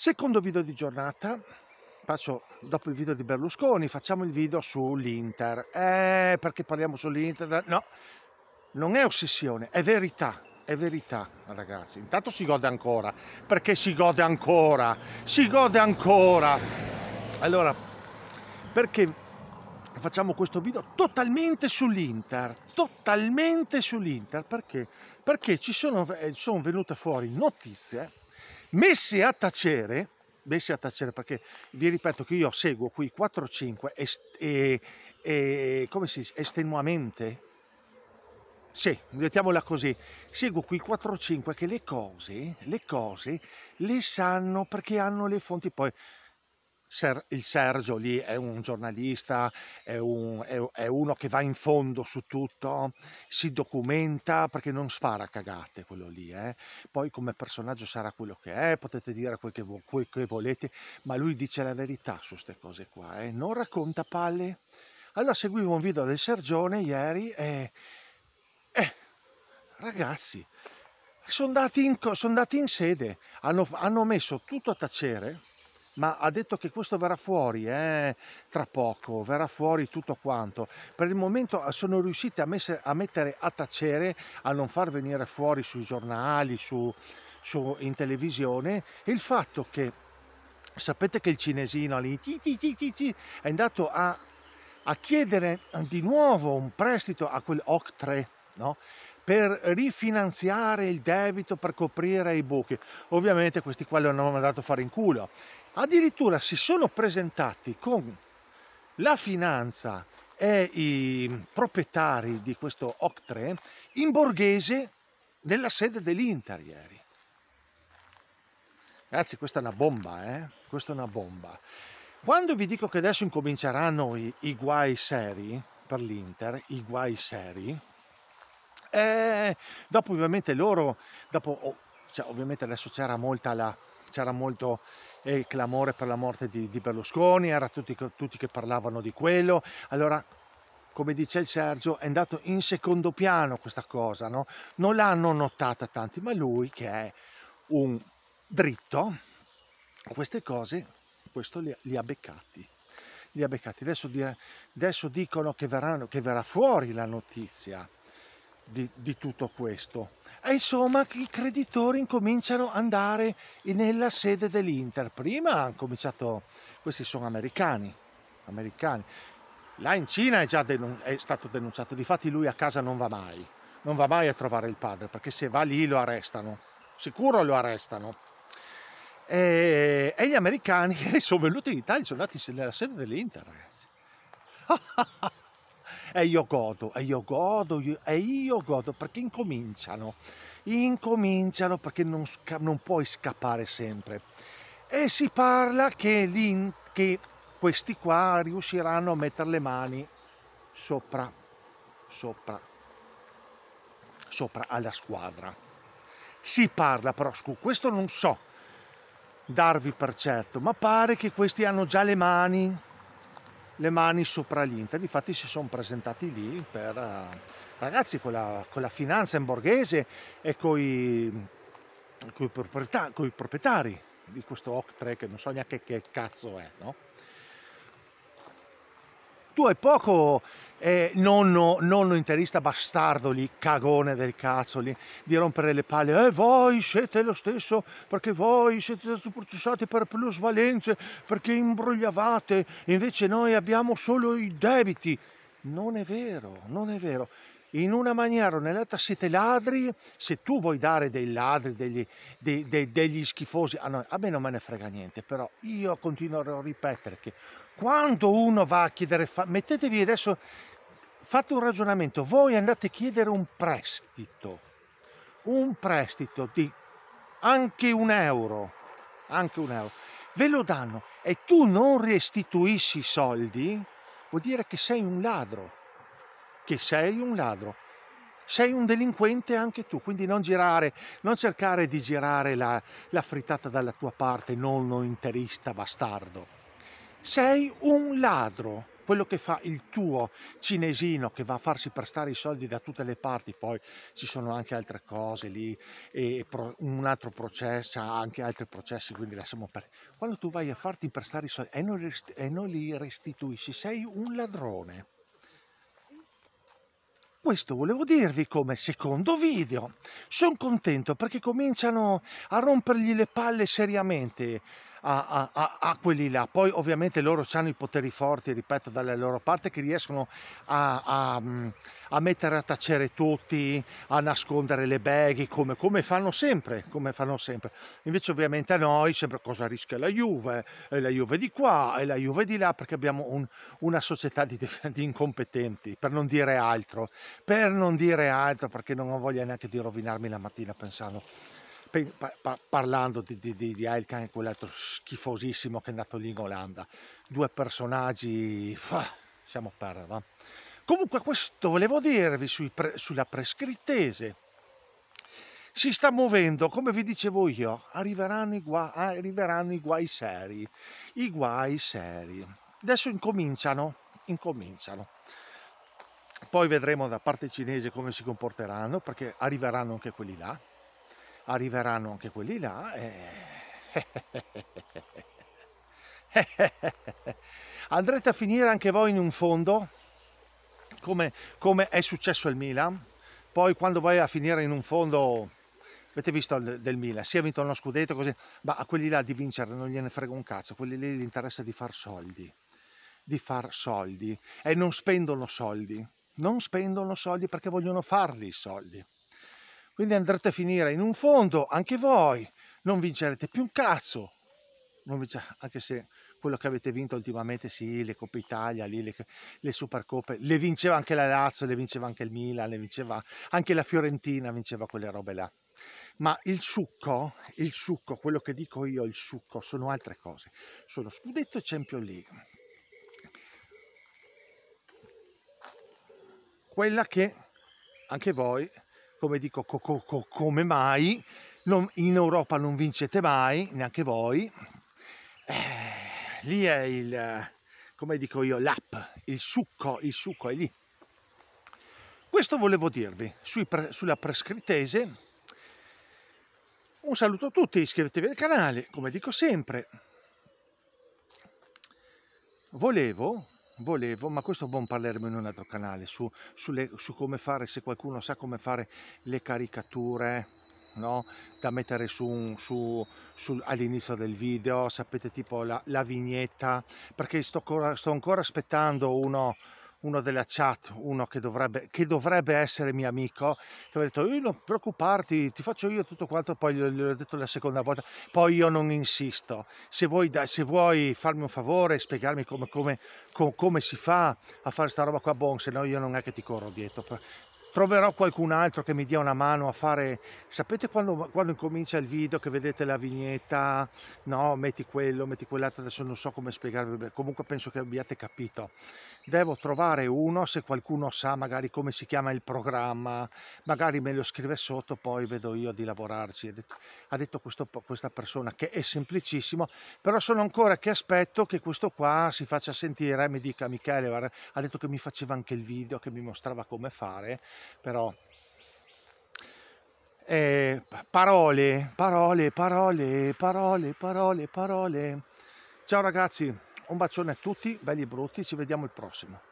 Secondo video di giornata, passo dopo il video di Berlusconi, facciamo il video sull'Inter. Eh, perché parliamo sull'Inter? No, non è ossessione, è verità. È verità, ragazzi. Intanto si gode ancora, perché si gode ancora, si gode ancora. Allora, perché facciamo questo video totalmente sull'Inter, totalmente sull'Inter, perché? Perché ci sono, eh, sono venute fuori notizie messi a tacere, messi a tacere perché vi ripeto che io seguo qui 4-5 est, e, e, come si dice, estenuamente, sì, mettiamola così, seguo qui 4-5 che le cose, le cose le sanno perché hanno le fonti poi Ser, il Sergio lì è un giornalista, è, un, è, è, uno che va in fondo su tutto, si documenta perché non spara cagate quello lì. Eh. Poi come personaggio sarà quello che è, potete dire quel che, quel che volete, ma lui dice la verità su queste cose qua, eh. non racconta palle. Allora seguivo un video del Sergione ieri e... Eh, ragazzi, sono andati, in, andati in sede, hanno, hanno messo tutto a tacere ma ha detto che questo verrà fuori eh, tra poco, verrà fuori tutto quanto. Per il momento eh, sono riusciti a, messe, a mettere a tacere, a non far venire fuori sui giornali, su, su, in televisione, il fatto che sapete che il cinesino lì è andato a, a chiedere di nuovo un prestito a quel OC3. No? per rifinanziare il debito per coprire i buchi. Ovviamente questi qua lo hanno mandato fare in culo addirittura si sono presentati con la finanza e i proprietari di questo OC3 in borghese nella sede dell'Inter ieri. Ragazzi, questa è una bomba, eh? Questa è una bomba. Quando vi dico che adesso incominceranno i, i guai seri per l'Inter, i guai seri, eh, dopo ovviamente loro, dopo, oh, cioè, ovviamente adesso c'era molta la, c'era molto eh, clamore per la morte di, di Berlusconi, era tutti, tutti che parlavano di quello, allora come dice il Sergio, è andato in secondo piano questa cosa, no? Non l'hanno notata tanti, ma lui che è un dritto, queste cose, questo li, li ha beccati. Li ha beccati. Adesso, adesso dicono che, verranno, che verrà fuori la notizia di, di tutto questo. E insomma i creditori incominciano ad andare nella sede dell'Inter. Prima hanno cominciato, questi sono americani, americani. Là in Cina è già denun- è stato denunciato, difatti lui a casa non va mai, non va mai a trovare il padre, perché se va lì lo arrestano, sicuro lo arrestano. E, e gli americani sono venuti in Italia, sono andati nella sede dell'Inter, ragazzi. e io godo, e io godo, e io godo, perché incominciano, incominciano perché non, non puoi scappare sempre. E si parla che, lì, che questi qua riusciranno a mettere le mani sopra, sopra, sopra alla squadra. Si parla però, questo non so darvi per certo, ma pare che questi hanno già le mani le mani sopra l'Inter, difatti si sono presentati lì per... Eh, ragazzi, con la, con la finanza imborghese e con i proprietari di questo Octre che non so neanche che cazzo è, no? tu hai poco eh, nonno, nonno interista bastardo lì, cagone del cazzo lì, di rompere le palle, eh voi siete lo stesso perché voi siete stati processati per plusvalenze, perché imbrogliavate, invece noi abbiamo solo i debiti. Non è vero, non è vero. In una maniera o nell'altra siete ladri, se tu vuoi dare dei ladri, degli, dei, dei, degli schifosi, a, noi, a me non me ne frega niente, però io continuerò a ripetere che quando uno va a chiedere, fa, mettetevi adesso, fate un ragionamento, voi andate a chiedere un prestito, un prestito di anche un euro, anche un euro, ve lo danno e tu non restituisci i soldi, vuol dire che sei un ladro, che sei un ladro, sei un delinquente anche tu, quindi non girare, non cercare di girare la, la frittata dalla tua parte, nonno interista bastardo. Sei un ladro. Quello che fa il tuo cinesino che va a farsi prestare i soldi da tutte le parti, poi ci sono anche altre cose lì, e un altro processo, anche altri processi, quindi lasciamo perdere. Quando tu vai a farti prestare i soldi e non, e non li restituisci, sei un ladrone. Questo volevo dirvi come secondo video. Sono contento perché cominciano a rompergli le palle seriamente a, a, a, quelli là. Poi ovviamente loro hanno i poteri forti, ripeto, dalla loro parte che riescono a, a mettere a tacere tutti, a nascondere le beghe, come, come, fanno sempre, come fanno sempre. Invece ovviamente a noi sempre cosa rischia la Juve, e la Juve di qua, e la Juve di là, perché abbiamo un, una società di, di incompetenti, per non dire altro, per non dire altro, perché non ho voglia neanche di rovinarmi la mattina pensando parlando di, di, di, di Elkan quell'altro schifosissimo che è nato lì in Olanda. Due personaggi, ah, siamo per, va? Comunque questo volevo dirvi pre, sulla prescrittese. Si sta muovendo, come vi dicevo io, arriveranno i, guai, arriveranno i guai seri. I guai seri. Adesso incominciano, incominciano. Poi vedremo da parte cinese come si comporteranno, perché arriveranno anche quelli là arriveranno anche quelli là e... Eh. andrete a finire anche voi in un fondo come, come, è successo al Milan poi quando vai a finire in un fondo avete visto del Milan si è vinto uno scudetto così ma a quelli là di vincere non gliene frega un cazzo quelli lì gli interessa di far soldi di far soldi e non spendono soldi non spendono soldi perché vogliono farli i soldi quindi andrete a finire in un fondo, anche voi, non vincerete più un cazzo. Vincerete, anche se quello che avete vinto ultimamente, sì, le Coppe Italia, lì, le, le Supercoppe, le vinceva anche la Lazio, le vinceva anche il Milan, le vinceva anche la Fiorentina, vinceva quelle robe là. Ma il succo, il succo, quello che dico io, il succo, sono altre cose. Sono scudetto e Champions League. Quella che anche voi come dico, co, co, co, come mai non, in Europa non vincete mai, neanche voi. Eh, lì è il, come dico io, l'app, il succo, il succo è lì. Questo volevo dirvi pre, sulla prescritese. Un saluto a tutti, iscrivetevi al canale, come dico sempre. Volevo volevo, ma questo buon parleremo in un altro canale, su, sulle, su come fare, se qualcuno sa come fare le caricature, No? da mettere su, su, su, all'inizio del video, sapete tipo la, la vignetta, perché sto sto ancora aspettando uno, uno della chat, uno che dovrebbe, che dovrebbe essere mio amico, che mi ha detto io non preoccuparti, ti faccio io tutto quanto, poi gli ho detto la seconda volta, poi io non insisto, se vuoi, se vuoi farmi un favore e spiegarmi come, come, come, come, si fa a fare sta roba qua, bon, se no io non è che ti corro dietro, troverò qualcun altro che mi dia una mano a fare sapete quando, quando incomincia il video che vedete la vignetta no metti quello metti quell'altro adesso non so come spiegarvi comunque penso che abbiate capito devo trovare uno se qualcuno sa magari come si chiama il programma magari me lo scrive sotto poi vedo io di lavorarci ha detto questo, questa persona che è semplicissimo, però sono ancora che aspetto che questo qua si faccia sentire e mi dica Michele, guarda, ha detto che mi faceva anche il video, che mi mostrava come fare, però eh, parole, parole, parole, parole, parole, parole. Ciao ragazzi, un bacione a tutti, belli e brutti, ci vediamo il prossimo.